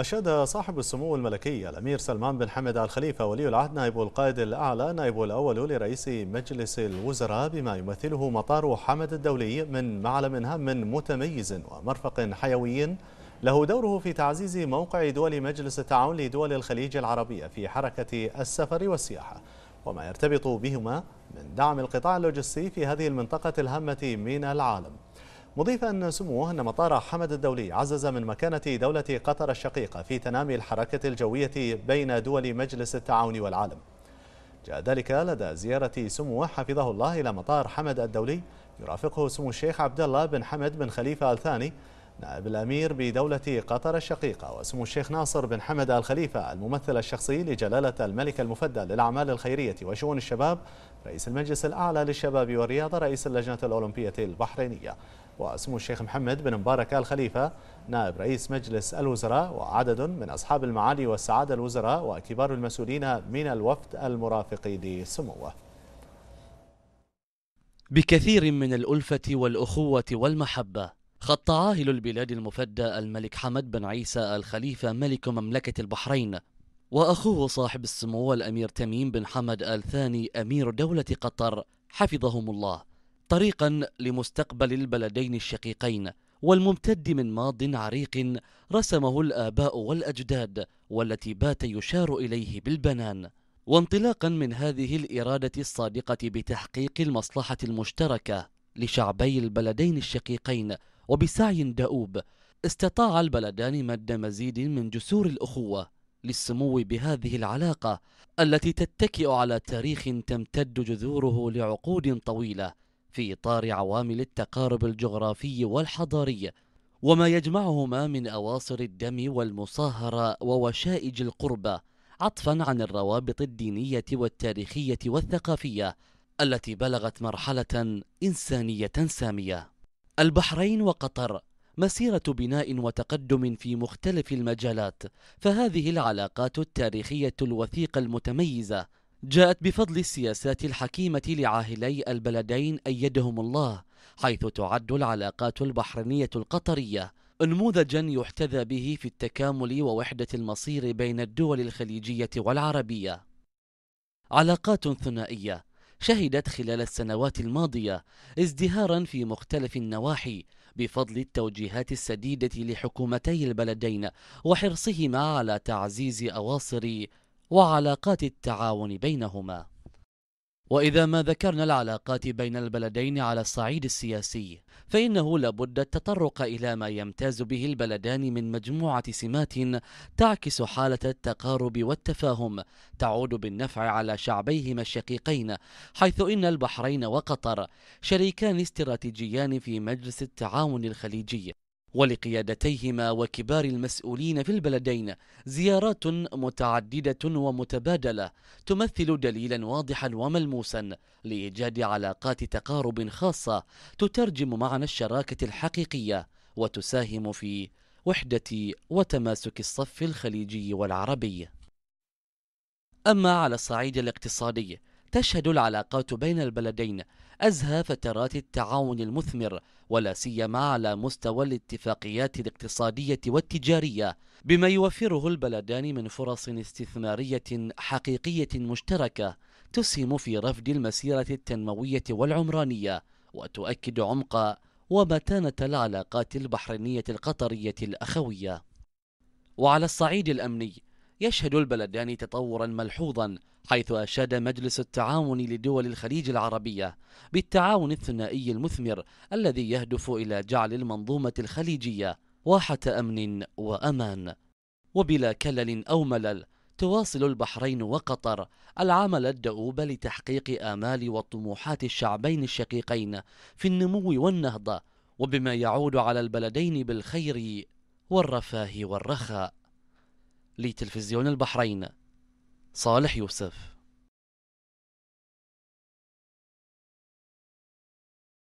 أشاد صاحب السمو الملكي الأمير سلمان بن حمد آل خليفة ولي العهد نائب القائد الأعلى نائب الأول لرئيس مجلس الوزراء بما يمثله مطار حمد الدولي من معلم هام متميز ومرفق حيوي له دوره في تعزيز موقع دول مجلس التعاون لدول الخليج العربية في حركة السفر والسياحة وما يرتبط بهما من دعم القطاع اللوجستي في هذه المنطقة الهامة من العالم مضيفا أن سموه أن مطار حمد الدولي عزز من مكانة دولة قطر الشقيقة في تنامي الحركة الجوية بين دول مجلس التعاون والعالم جاء ذلك لدى زيارة سموه حفظه الله إلى مطار حمد الدولي يرافقه سمو الشيخ عبد الله بن حمد بن خليفة آل ثاني نائب الأمير بدولة قطر الشقيقة واسمه الشيخ ناصر بن حمد الخليفة الممثل الشخصي لجلالة الملك المفدى للأعمال الخيرية وشؤون الشباب رئيس المجلس الأعلى للشباب والرياضة رئيس اللجنة الأولمبية البحرينية واسمه الشيخ محمد بن مبارك الخليفة نائب رئيس مجلس الوزراء وعدد من أصحاب المعالي والسعادة الوزراء وكبار المسؤولين من الوفد المرافق لسموه بكثير من الألفة والأخوة والمحبة خط عاهل البلاد المفدى الملك حمد بن عيسى الخليفة ملك مملكة البحرين وأخوه صاحب السمو الأمير تميم بن حمد آل ثاني أمير دولة قطر حفظهم الله طريقا لمستقبل البلدين الشقيقين والممتد من ماض عريق رسمه الآباء والأجداد والتي بات يشار إليه بالبنان وانطلاقا من هذه الإرادة الصادقة بتحقيق المصلحة المشتركة لشعبي البلدين الشقيقين وبسعي دؤوب استطاع البلدان مد مزيد من جسور الأخوة للسمو بهذه العلاقة التي تتكئ على تاريخ تمتد جذوره لعقود طويلة في إطار عوامل التقارب الجغرافي والحضاري وما يجمعهما من أواصر الدم والمصاهرة ووشائج القربة عطفا عن الروابط الدينية والتاريخية والثقافية التي بلغت مرحلة إنسانية سامية البحرين وقطر مسيرة بناء وتقدم في مختلف المجالات فهذه العلاقات التاريخية الوثيقة المتميزة جاءت بفضل السياسات الحكيمة لعاهلي البلدين أيدهم الله حيث تعد العلاقات البحرينية القطرية نموذجا يحتذى به في التكامل ووحدة المصير بين الدول الخليجية والعربية علاقات ثنائية شهدت خلال السنوات الماضية ازدهارا في مختلف النواحي بفضل التوجيهات السديدة لحكومتي البلدين وحرصهما على تعزيز أواصر وعلاقات التعاون بينهما وإذا ما ذكرنا العلاقات بين البلدين على الصعيد السياسي فإنه لابد التطرق إلى ما يمتاز به البلدان من مجموعة سمات تعكس حالة التقارب والتفاهم تعود بالنفع على شعبيهما الشقيقين حيث إن البحرين وقطر شريكان استراتيجيان في مجلس التعاون الخليجي ولقيادتيهما وكبار المسؤولين في البلدين زيارات متعددة ومتبادلة تمثل دليلا واضحا وملموسا لإيجاد علاقات تقارب خاصة تترجم معنى الشراكة الحقيقية وتساهم في وحدة وتماسك الصف الخليجي والعربي أما على الصعيد الاقتصادي تشهد العلاقات بين البلدين أزهى فترات التعاون المثمر ولا سيما على مستوى الاتفاقيات الاقتصادية والتجارية بما يوفره البلدان من فرص استثمارية حقيقية مشتركة تسهم في رفد المسيرة التنموية والعمرانية وتؤكد عمق ومتانة العلاقات البحرينية القطرية الأخوية وعلى الصعيد الأمني يشهد البلدان تطورا ملحوظا حيث أشاد مجلس التعاون لدول الخليج العربية بالتعاون الثنائي المثمر الذي يهدف إلى جعل المنظومة الخليجية واحة أمن وأمان وبلا كلل أو ملل تواصل البحرين وقطر العمل الدؤوب لتحقيق آمال وطموحات الشعبين الشقيقين في النمو والنهضة وبما يعود على البلدين بالخير والرفاه والرخاء لتلفزيون البحرين صالح يوسف